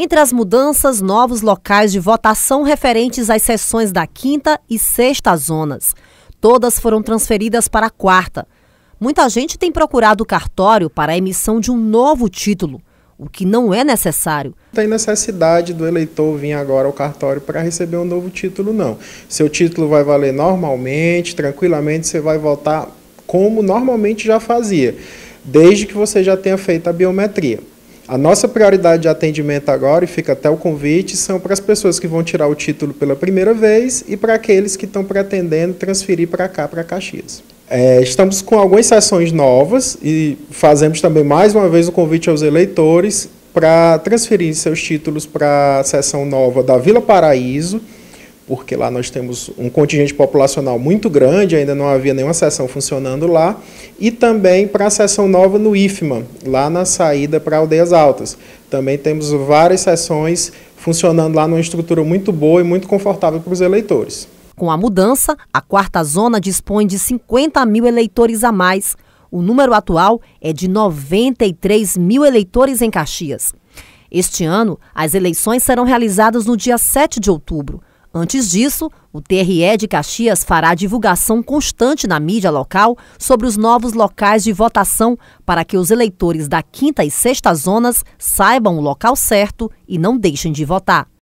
Entre as mudanças, novos locais de votação referentes às sessões da quinta e sexta zonas. Todas foram transferidas para a quarta. Muita gente tem procurado o cartório para a emissão de um novo título, o que não é necessário. Não tem necessidade do eleitor vir agora ao cartório para receber um novo título, não. Seu título vai valer normalmente, tranquilamente, você vai votar como normalmente já fazia, desde que você já tenha feito a biometria. A nossa prioridade de atendimento agora, e fica até o convite, são para as pessoas que vão tirar o título pela primeira vez e para aqueles que estão pretendendo transferir para cá, para Caxias. É, estamos com algumas sessões novas e fazemos também mais uma vez o convite aos eleitores para transferir seus títulos para a sessão nova da Vila Paraíso porque lá nós temos um contingente populacional muito grande, ainda não havia nenhuma sessão funcionando lá, e também para a sessão nova no IFMA, lá na saída para Aldeias Altas. Também temos várias sessões funcionando lá numa estrutura muito boa e muito confortável para os eleitores. Com a mudança, a quarta zona dispõe de 50 mil eleitores a mais. O número atual é de 93 mil eleitores em Caxias. Este ano, as eleições serão realizadas no dia 7 de outubro. Antes disso, o TRE de Caxias fará divulgação constante na mídia local sobre os novos locais de votação para que os eleitores da quinta e sexta zonas saibam o local certo e não deixem de votar.